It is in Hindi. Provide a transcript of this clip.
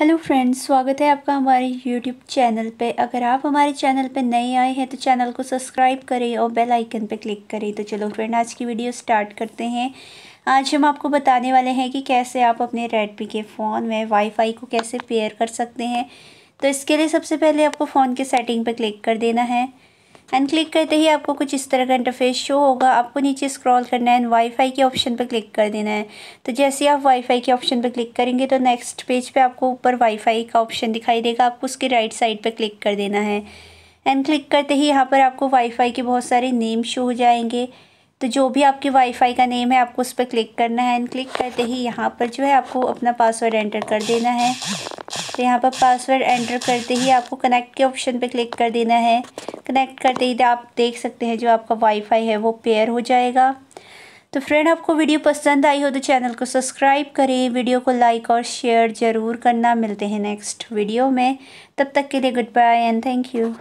हेलो फ्रेंड्स स्वागत है आपका हमारे यूट्यूब चैनल पे अगर आप हमारे चैनल पे नए आए हैं तो चैनल को सब्सक्राइब करें और बेल आइकन पे क्लिक करें तो चलो फ्रेंड आज की वीडियो स्टार्ट करते हैं आज हम आपको बताने वाले हैं कि कैसे आप अपने रेडमी के फ़ोन में वाईफाई को कैसे पेयर कर सकते हैं तो इसके लिए सबसे पहले आपको फ़ोन के सेटिंग पर क्लिक कर देना है एंड क्लिक करते ही आपको कुछ इस तरह का इंटरफेस शो होगा आपको नीचे स्क्रॉल करना है एंड वाईफाई के ऑप्शन पर क्लिक कर देना है तो जैसे आप वाईफाई के ऑप्शन पर क्लिक करेंगे तो नेक्स्ट पेज पे आपको ऊपर वाईफाई का ऑप्शन दिखाई देगा आपको उसके राइट साइड पर क्लिक कर देना है एंड क्लिक करते ही यहाँ पर आपको वाईफाई के बहुत सारे नेम शो हो जाएंगे तो जो भी आपके वाईफाई का नेम है आपको उस पर क्लिक करना है एंड क्लिक करते ही यहाँ पर जो है आपको अपना पासवर्ड एंटर कर देना है तो यहाँ पर पासवर्ड एंटर करते ही आपको कनेक्ट के ऑप्शन पे क्लिक कर देना है कनेक्ट करते ही आप देख सकते हैं जो आपका वाईफाई है वो पेयर हो जाएगा तो फ्रेंड आपको वीडियो पसंद आई हो तो चैनल को सब्सक्राइब करें वीडियो को लाइक और शेयर ज़रूर करना मिलते हैं नेक्स्ट वीडियो में तब तक के लिए goodbye and thank you